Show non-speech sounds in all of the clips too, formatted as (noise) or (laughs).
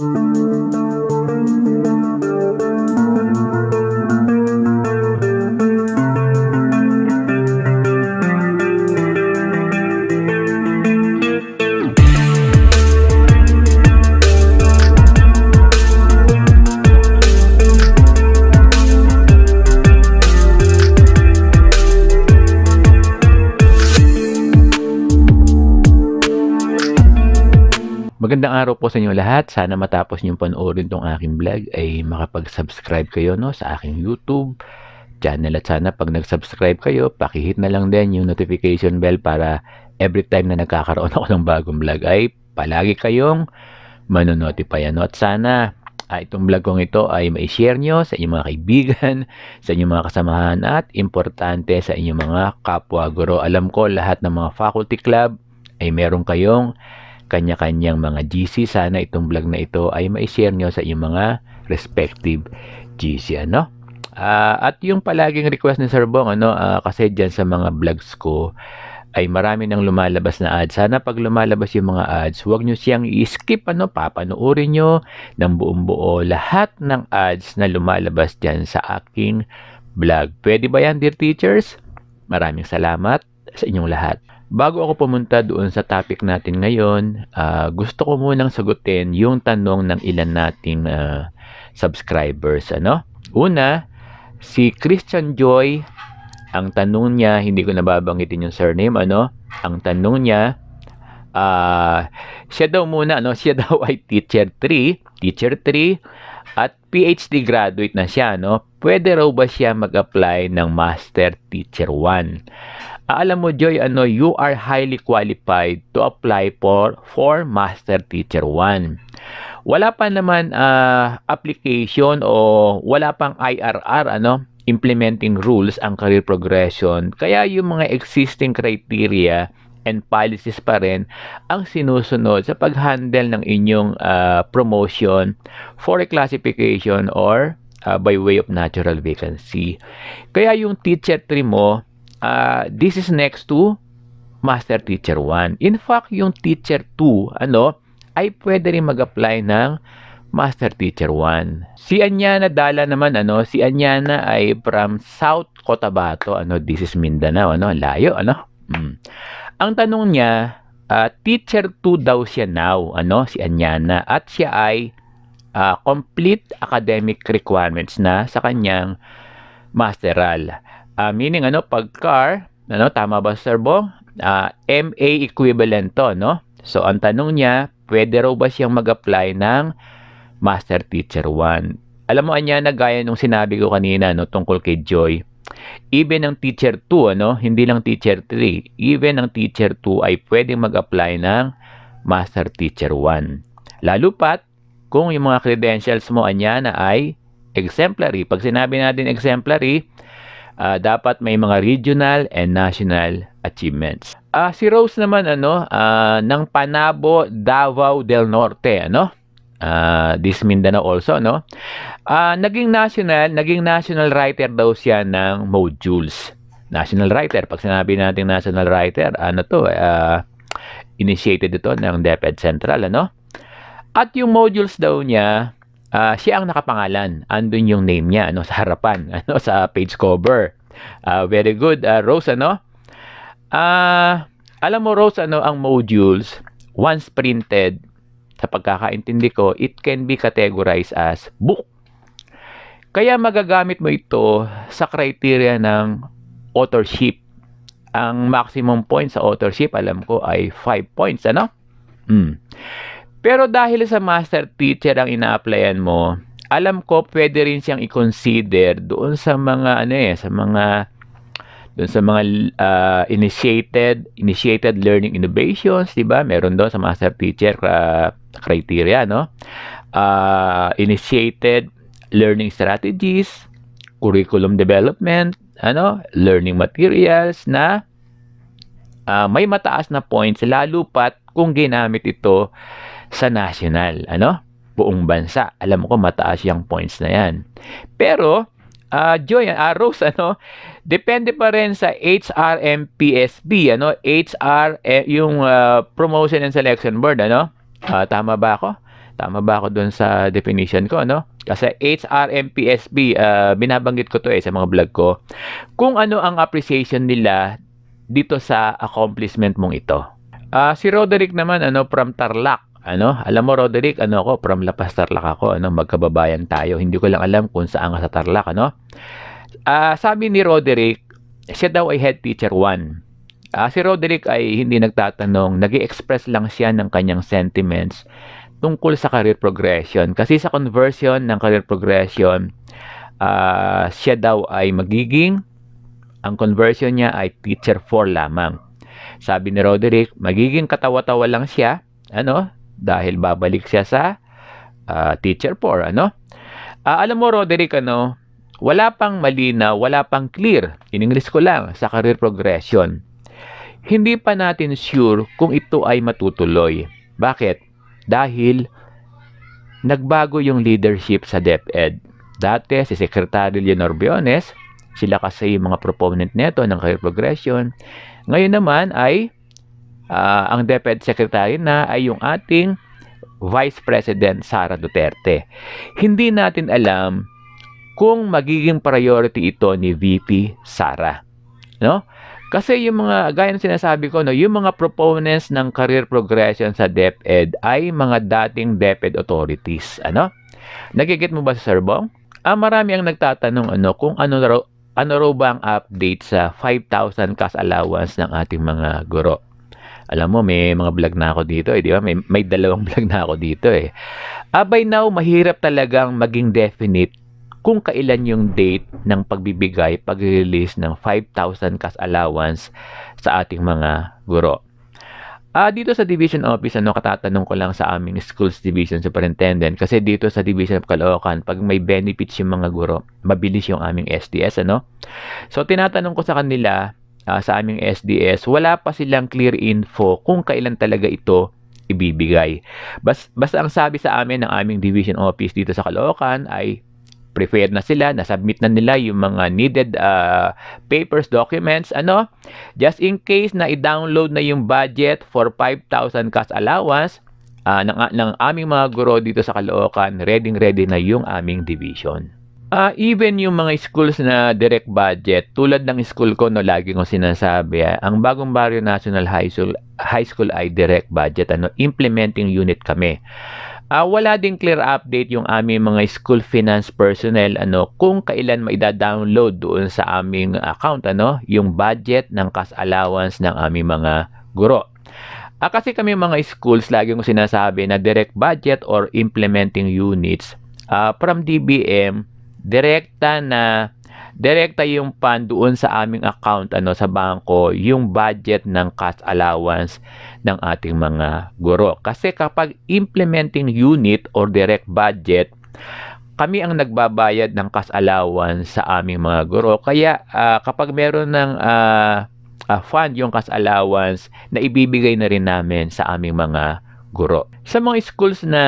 Música Magandang araw po sa inyo lahat. Sana matapos niyong panoorin tong aking vlog ay makapag-subscribe kayo no, sa aking YouTube channel. At sana pag nag-subscribe kayo, paki-hit na lang din yung notification bell para every time na nagkakaroon (laughs) ako ng bagong vlog ay palagi kayong manonotify. Ano? At sana uh, itong vlog kong ito ay ma-share nyo sa inyong mga kaibigan, (laughs) sa inyong mga kasamahan at importante sa inyong mga kapwa guro. Alam ko lahat ng mga faculty club ay meron kayong kanya-kanyang mga GC. Sana itong vlog na ito ay ma-share nyo sa inyong mga respective GC. Ano? Uh, at yung palaging request ni Sir Bong, ano, uh, kasi dyan sa mga vlogs ko, ay marami nang lumalabas na ads. Sana pag lumalabas yung mga ads, huwag nyo siyang i-skip, ano, papanoorin nyo ng buong buo lahat ng ads na lumalabas dyan sa aking vlog. Pwede ba yan, dear teachers? Maraming salamat sa inyong lahat. Bago ako pumunta doon sa topic natin ngayon, uh, gusto ko munang sagutin yung tanong ng ilan nating uh, subscribers. Ano? Una, si Christian Joy, ang tanong niya, hindi ko nababanggitin yung surname, ano? Ang tanong niya, uh, siya daw muna, ano? (laughs) Siya daw ay teacher 3, teacher 3, at PhD graduate na siya, no? Pwede raw ba siya mag-apply ng Master Teacher 1? alam mo Joy, ano, you are highly qualified to apply for for Master Teacher 1. Wala pa naman uh, application o wala pang IRR, ano, implementing rules ang career progression. Kaya yung mga existing criteria and policies pa rin ang sinusunod sa pag-handle ng inyong uh, promotion for classification or uh, by way of natural vacancy. Kaya yung teacher 3 mo, uh, this is next to Master Teacher 1. In fact, yung Teacher 2, ano, ay pwede rin mag-apply ng Master Teacher 1. Si Anyana Dala naman, ano, si Anyana ay from South Cotabato, ano, this is Mindanao, ano, layo, ano. Mm. Ang tanong niya, uh, Teacher 2 daw siya now, ano, si Anyana, at siya ay uh, complete academic requirements na sa kanyang masteral. Uh, meaning ano, pag car, ano, tama ba Sir Bong? Uh, ah, MA equivalent to, no? So, ang tanong niya, pwede raw ba siyang mag-apply ng Master Teacher 1? Alam mo, anya na gaya nung sinabi ko kanina, no, tungkol kay Joy, Even ang teacher 2, ano, hindi lang teacher 3, even ang teacher 2 ay pwedeng mag-apply ng master teacher 1. Lalo pat kung yung mga credentials mo anya na ay exemplary. Pag sinabi natin exemplary, uh, dapat may mga regional and national achievements. Uh, si Rose naman ano uh, ng Panabo Davao del Norte ano uh, this Mindanao also, no? Uh, naging national, naging national writer daw siya ng modules. National writer, pag sinabi natin national writer, ano to, uh, initiated ito ng DepEd Central, ano? At yung modules daw niya, uh, siya ang nakapangalan. Andun yung name niya ano, sa harapan, (laughs) ano, sa page cover. Uh, very good, uh, Rose, ano? Uh, alam mo, Rose, ano, ang modules, once printed, sa pagkakaintindi ko, it can be categorized as book. Kaya magagamit mo ito sa criteria ng authorship. Ang maximum points sa authorship, alam ko, ay 5 points, ano? Mm. Pero dahil sa master teacher ang ina-applyan mo, alam ko pwede rin siyang i-consider doon sa mga ano eh, sa mga doon sa mga uh, initiated initiated learning innovations, 'di ba? Meron doon sa master teacher uh, criteria, no? Uh, initiated learning strategies, curriculum development, ano, learning materials na uh, may mataas na points lalo pat kung ginamit ito sa national, ano? Buong bansa. Alam ko mataas yung points na 'yan. Pero uh, Joy, uh, Rose, ano, depende pa rin sa HRMPSB, ano, HR, eh, yung uh, Promotion and Selection Board, ano, uh, tama ba ako? Tama ba ako dun sa definition ko, ano? Kasi HRMPSB, uh, binabanggit ko to eh sa mga vlog ko, kung ano ang appreciation nila dito sa accomplishment mong ito. Uh, si Roderick naman, ano, from Tarlac, ano, alam mo Roderick, ano ako, from La Paz, Tarlac ako, ano, magkababayan tayo. Hindi ko lang alam kung saan ka sa Tarlac, ano. Uh, sabi ni Roderick, siya daw ay head teacher 1. Uh, ah, si Roderick ay hindi nagtatanong, nag express lang siya ng kanyang sentiments tungkol sa career progression. Kasi sa conversion ng career progression, uh, siya daw ay magiging, ang conversion niya ay teacher 4 lamang. Sabi ni Roderick, magiging katawa-tawa lang siya, ano, dahil babalik siya sa uh, teacher for ano. Uh, alam mo Roderick ano, wala pang malinaw, wala pang clear, in English ko lang, sa career progression. Hindi pa natin sure kung ito ay matutuloy. Bakit? Dahil nagbago yung leadership sa DepEd. Dati si Secretary Leonor Biones, sila kasi yung mga proponent nito ng career progression. Ngayon naman ay uh, ang DepEd Secretary na ay yung ating Vice President Sara Duterte. Hindi natin alam kung magiging priority ito ni VP Sara. No? Kasi yung mga, gaya ng sinasabi ko, no, yung mga proponents ng career progression sa DepEd ay mga dating DepEd authorities. Ano? Nagigit mo ba sa Serbong? Ah, marami ang nagtatanong ano, kung ano raw, ano raw ba ang update sa 5,000 cash allowance ng ating mga guro. Alam mo, may mga vlog na ako dito eh, di ba? May, may dalawang (laughs) vlog na ako dito eh. Uh, by now, mahirap talagang maging definite kung kailan yung date ng pagbibigay, pag-release ng 5,000 cash allowance sa ating mga guro. Ah, uh, dito sa division office, ano, katatanong ko lang sa aming schools division superintendent kasi dito sa division of Caloocan, pag may benefits yung mga guro, mabilis yung aming SDS, ano? So, tinatanong ko sa kanila, uh, sa aming SDS, wala pa silang clear info kung kailan talaga ito ibibigay. Bas, basta ang sabi sa amin ng aming division office dito sa Caloocan ay prepared na sila, na-submit na nila yung mga needed uh, papers, documents, ano. Just in case na i-download na yung budget for 5,000 cash allowance uh, ng, ng aming mga guro dito sa Caloocan, ready-ready na yung aming division. Uh, even yung mga schools na direct budget, tulad ng school ko, no, lagi ko sinasabi, eh, ang Bagong Barrio National High School, High School ay direct budget, ano, implementing unit kami. Uh, wala din clear update yung aming mga school finance personnel ano kung kailan maida-download doon sa aming account ano yung budget ng cash allowance ng aming mga guro. Ah, kasi kami mga schools lagi ko sinasabi na direct budget or implementing units uh, from DBM direkta na direkta yung fund doon sa aming account ano sa bangko yung budget ng cash allowance ng ating mga guro kasi kapag implementing unit or direct budget kami ang nagbabayad ng cash allowance sa aming mga guro kaya uh, kapag meron ng uh, uh, fund yung cash allowance na ibibigay na rin namin sa aming mga guro sa mga schools na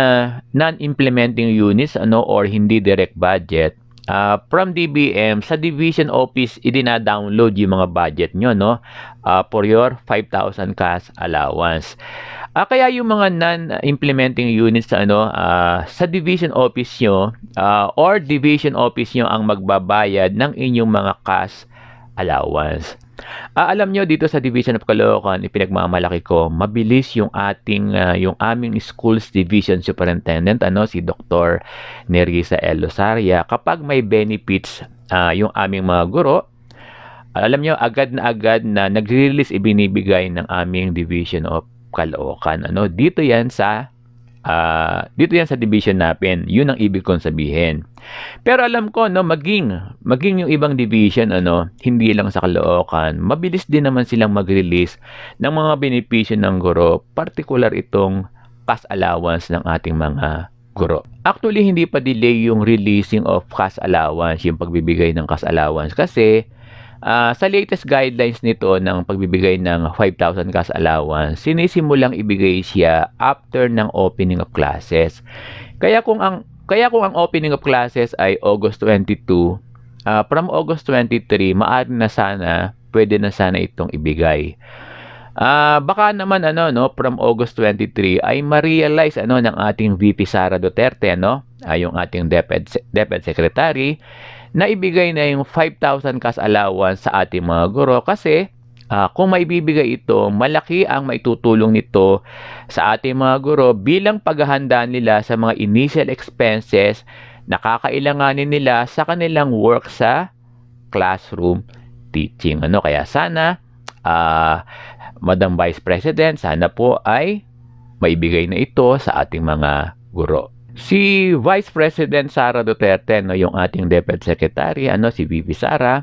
non-implementing units ano or hindi direct budget uh, from DBM, sa division office, idina-download yung mga budget nyo, no? Uh, for your 5,000 cash allowance. Uh, kaya yung mga non-implementing units sa, ano, uh, sa division office nyo, uh, or division office nyo ang magbabayad ng inyong mga cash allowance. Ah, alam nyo dito sa Division of Caloocan, ipinagmamalaki ko, mabilis yung ating uh, yung aming schools division superintendent ano si Dr. Nerissa L. Losaria kapag may benefits uh, yung aming mga guro alam nyo, agad na agad na nagre-release ibinibigay ng aming Division of Caloocan. Ano, dito yan sa uh, dito yan sa division natin. Yun ang ibig kong sabihin. Pero alam ko, no, maging, maging yung ibang division, ano, hindi lang sa kalookan, mabilis din naman silang mag-release ng mga benepisyo ng guro, particular itong cash allowance ng ating mga guro. Actually, hindi pa delay yung releasing of cash allowance, yung pagbibigay ng cash allowance kasi Uh, sa latest guidelines nito ng pagbibigay ng 5,000 cash allowance, sinisimulang ibigay siya after ng opening of classes. Kaya kung ang kaya kung ang opening of classes ay August 22, uh, ah, from August 23, maaari na sana, pwede na sana itong ibigay. Uh, baka naman ano no from August 23 ay ma-realize ano ng ating VP Sara Duterte no, ay uh, yung ating DepEd DepEd Secretary naibigay na yung 5,000 cash allowance sa ating mga guro kasi uh, kung maibibigay ito, malaki ang maitutulong nito sa ating mga guro bilang paghahanda nila sa mga initial expenses na kakailanganin nila sa kanilang work sa classroom teaching. Ano kaya sana uh, Madam Vice President, sana po ay maibigay na ito sa ating mga guro. Si Vice President Sara Duterte, no, yung ating Deputy Secretary, ano, si VP Sara,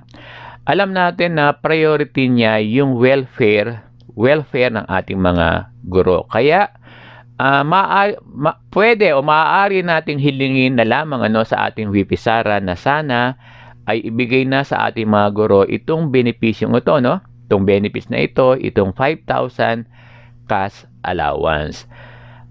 alam natin na priority niya yung welfare, welfare ng ating mga guro. Kaya, uh, ah, maa- ma- pwede o maaari nating hilingin na lamang ano, sa ating VP Sara na sana ay ibigay na sa ating mga guro itong benepisyong ito, no? Itong benefits na ito, itong 5,000 cash allowance.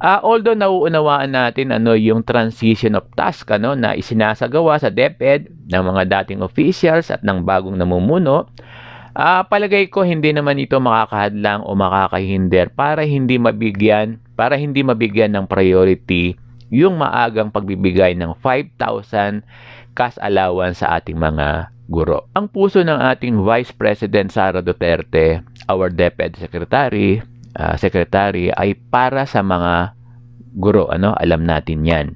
Uh, although nauunawaan natin ano yung transition of task ano na isinasagawa sa DepEd ng mga dating officials at ng bagong namumuno, uh, palagay ko hindi naman ito makakahadlang o makakahinder para hindi mabigyan para hindi mabigyan ng priority yung maagang pagbibigay ng 5,000 cash allowance sa ating mga guro. Ang puso ng ating Vice President Sara Duterte, our DepEd Secretary, uh, secretary ay para sa mga guro, ano? Alam natin 'yan.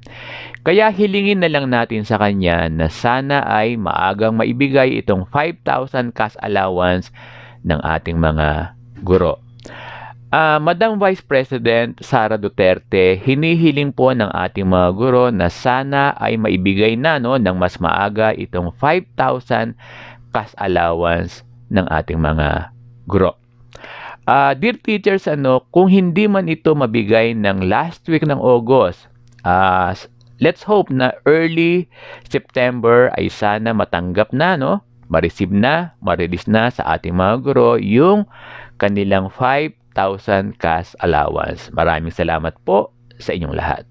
Kaya hilingin na lang natin sa kanya na sana ay maagang maibigay itong 5,000 cash allowance ng ating mga guro. Uh, Madam Vice President Sara Duterte, hinihiling po ng ating mga guro na sana ay maibigay na no, ng mas maaga itong 5,000 cash allowance ng ating mga guro. Uh, dear teachers, ano, kung hindi man ito mabigay ng last week ng August, uh, let's hope na early September ay sana matanggap na, no? Ma-receive na, ma-release na sa ating mga guro yung kanilang 5,000 cash allowance. Maraming salamat po sa inyong lahat.